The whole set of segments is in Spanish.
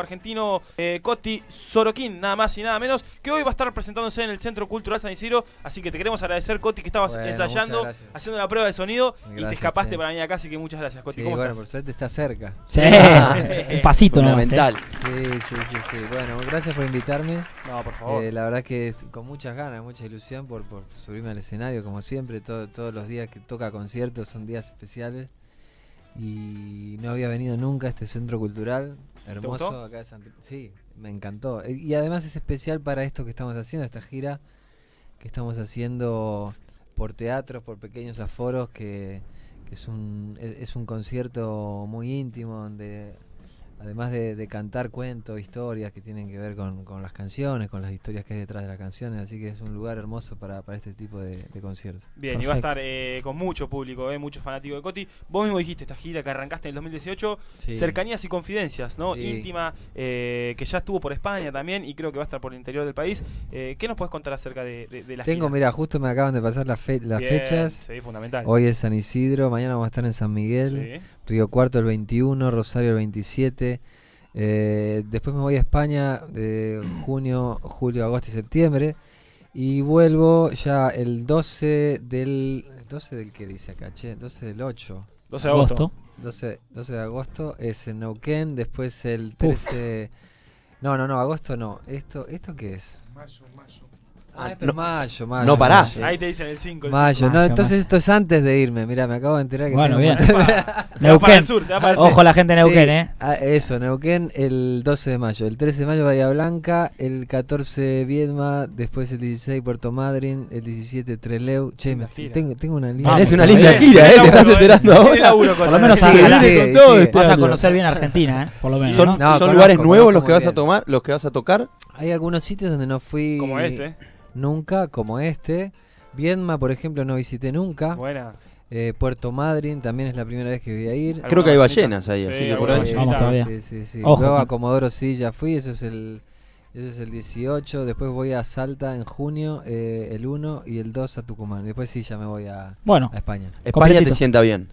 argentino eh, Coti Sorokin, nada más y nada menos, que hoy va a estar presentándose en el Centro Cultural San Isidro. Así que te queremos agradecer, Coti, que estabas ensayando, haciendo la prueba de sonido y te escapaste para venir acá. Así que muchas gracias, Coti. bueno, por suerte está cerca. Sí, ah, un pasito, ¿eh? Mental. Sí, sí, sí, sí. Bueno, gracias por invitarme. No, por favor. Eh, la verdad que con muchas ganas, mucha ilusión por, por subirme al escenario, como siempre. todos los días que toca conciertos son días especiales y no había venido nunca a este centro cultural hermoso acá de Santi Sí, me encantó. Eh, y además es especial para esto que estamos haciendo, esta gira que estamos haciendo por teatros, por pequeños aforos, que, es, un, e, es un concierto muy íntimo donde además de, cantar cuentos, historias que tienen que ver con, las canciones, con las historias que hay detrás de las canciones, así que es un lugar hermoso para, este tipo de, conciertos. Bien, y va a estar eh, con mucho público, eh, muchos fanáticos de Coti. Vos mismo dijiste esta gira que arrancaste en 2018, Cercanías y Confidencias, ¿no? Íntima, eh, que ya estuvo por España también y creo que va a estar por el interior del país. Eh, ¿Qué nos puedes contar acerca de, de, gira? Tengo, mira, justo me acaban de pasar las, las fechas. Sí, fundamental. Hoy es San Isidro, mañana va a estar en San Miguel. Sí. Río Cuarto el 21, Rosario el 27. Eh, después me voy a España de eh, junio, julio, agosto y septiembre. Y vuelvo ya el 12 del. ¿12 del que dice acá? Che, 12 del 8. 12 de agosto. 12, 12 de agosto es en Neuquén. Después el 13. No, no, no, agosto no. ¿Esto, ¿Esto qué es? Mayo, mayo. Ah, no, mayo, mayo. No pará. Ahí te dicen el 5. mayo. entonces esto es antes de irme. Mira, me acabo de enterar que. Bueno, bien. Neuquén. Ojo la gente de Neuquén, ¿eh? Ah, eso, Neuquén el 12 de mayo. El 13 de mayo, Bahía Blanca. El 14, Viedma. Después el 16, Puerto Madryn. El 17, Treleu. Che, me, tengo, tengo, una linda. es una linda gira, eh, ¿eh? Te estás esperando eh. Por lo menos vas a conocer bien Argentina, ¿eh? Por lo menos. Son lugares nuevos los que vas a tomar, los que vas a tocar. Hay algunos sitios donde no fui. Como este nunca como este. Viedma, por ejemplo, no visité nunca. Eh, Puerto Madryn también es la primera vez que voy a ir. Creo que hay ballenas ahí, sí, por Sí, sí, sí. Luego a Comodoro sí ya fui, eso es el eso es el 18, después voy a Salta en junio, eh, el 1 y el 2 a Tucumán. Después sí ya me voy a, bueno, España. España te sienta bien.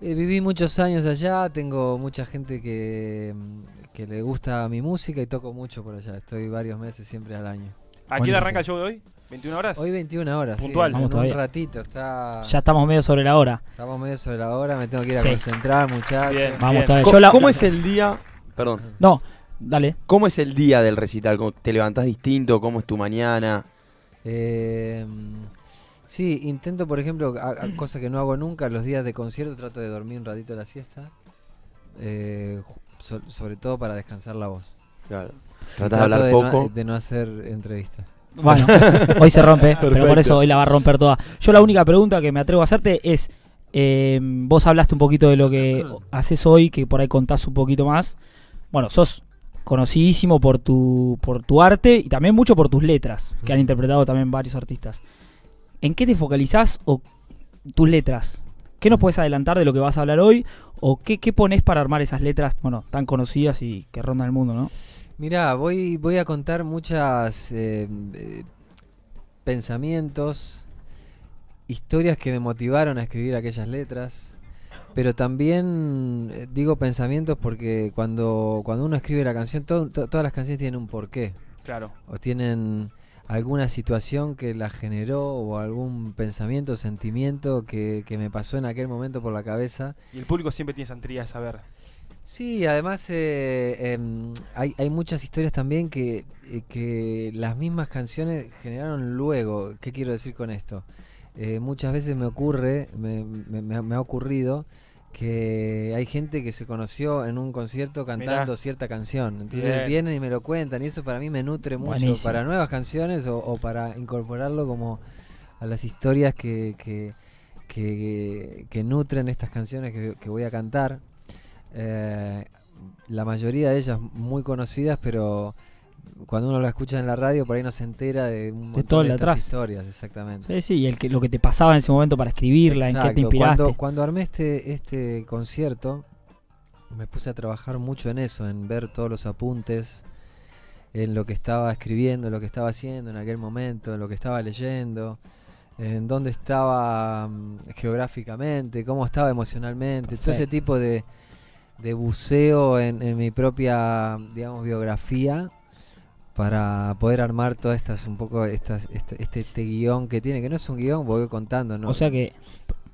Eh, viví muchos años allá, tengo mucha gente mm, que le gusta mi música y toco mucho por allá. Estoy varios meses siempre al año. ¿A arranca el show de hoy? ¿21 horas? Hoy 21 horas. Puntual. un ratito. Está... Ya estamos medio sobre la hora. Estamos medio sobre la hora. Me tengo que ir a concentrar, muchachos. Vamos a Todavía. ¿Cómo, es el día? Perdón. No, dale. ¿Cómo es el día del recital? ¿Te levantás distinto? ¿Cómo es tu mañana? Eh, sí, intento, por ejemplo, cosa que no hago nunca, los días de concierto trato de dormir un ratito la siesta. Eh, sobre todo para descansar la voz. Claro. Trata de hablar poco. de no hacer entrevistas. Bueno, hoy se rompe, pero por eso hoy la va a romper toda. Yo la única pregunta que me atrevo a hacerte es, em, vos hablaste un poquito de lo que haces hoy, que por ahí contás un poquito más. Bueno, sos conocidísimo por tu, por tu arte y también mucho por tus letras, que han interpretado también varios artistas. ¿En qué te focalizás o tus letras? ¿Qué nos mm. puedes adelantar de lo que vas a hablar hoy? ¿O qué, qué pones para armar esas letras, bueno, tan conocidas y que rondan el mundo, no? Mirá, voy, voy a contar muchas eh, eh, pensamientos, historias que me motivaron a escribir aquellas letras, pero también eh, digo pensamientos porque cuando, cuando uno escribe la canción, todas las canciones tienen un porqué. Claro. O tienen alguna situación que la generó o algún pensamiento, sentimiento que, que me pasó en aquel momento por la cabeza. Y el público siempre tiene esa de saber. Sí, además eh, em, hay, hay, muchas historias también que, eh, que, las mismas canciones generaron luego. ¿Qué quiero decir con esto? Eh, muchas veces me ocurre, me, ha ocurrido que hay gente que se conoció en un concierto cantando cierta canción. Entonces vienen y me lo cuentan y eso para mí me nutre mucho para nuevas canciones o, para incorporarlo como a las historias que, que, que nutren estas canciones que voy a cantar. Eh, la mayoría de ellas muy conocidas, pero cuando uno la escucha en la radio, por ahí no se entera de un montón de, historias, exactamente. Sí, sí, y el que, lo que te pasaba en ese momento para escribirla, en qué te inspiraste. Cuando, cuando armé este, este concierto, me puse a trabajar mucho en eso, en ver todos los apuntes, en lo que estaba escribiendo, lo que estaba haciendo en aquel momento, en lo que estaba leyendo, en dónde estaba mm, geográficamente, cómo estaba emocionalmente, todo ese tipo de, de buceo en, mi propia, digamos, biografía para poder armar todas estas, un poco, estas, este, este, este, guión que tiene, que no es un guión, voy contando, ¿no? O sea que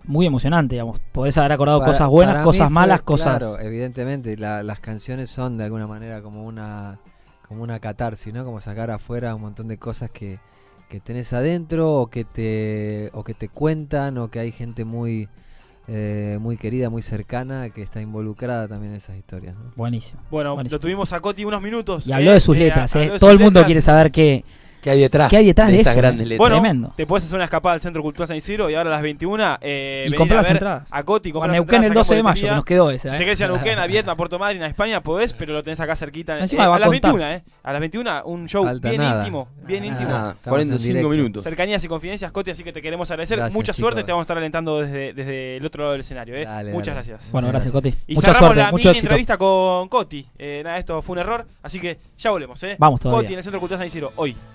muy emocionante, digamos, podés haber acordado cosas buenas, cosas malas, cosas... Claro, evidentemente, las canciones son de alguna manera como una, como una catarsis, ¿no? Como sacar afuera un montón de cosas que, que tenés adentro o que te, o que te cuentan o que hay gente muy eh, muy querida, muy cercana, que está involucrada también en esas historias. Buenísimo. Bueno, lo tuvimos a Coti unos minutos. Y eh, habló de sus eh, letras, Todo el mundo quiere saber qué, ¿Qué hay detrás? hay detrás de, esas grandes letras? Bueno, Tremendo. te puedes hacer una escapada al Centro Cultural San Isidro y ahora a las 21 eh, y comprar las entradas. A Coti, Neuquén el 12 de mayo, nos quedó esa. Si te ¿eh? querés ir a Neuquén, a Vietnam, a Puerto Madryn, a España, podés, pero lo tenés acá cerquita. Eh, a, a las 21, ¿eh? A las 21, un show bien íntimo. Bien íntimo. 45 minutos. Cercanías y confidencias, Coti, así que te queremos agradecer. Mucha suerte suerte, te vamos a estar alentando desde, desde el otro lado del escenario. ¿eh? Muchas gracias. Bueno, gracias, Coti. Y cerramos la mini entrevista con Coti. nada, esto fue un error, así que ya volvemos, ¿eh? Vamos todos. Coti en el Centro Cultural San Isidro, hoy.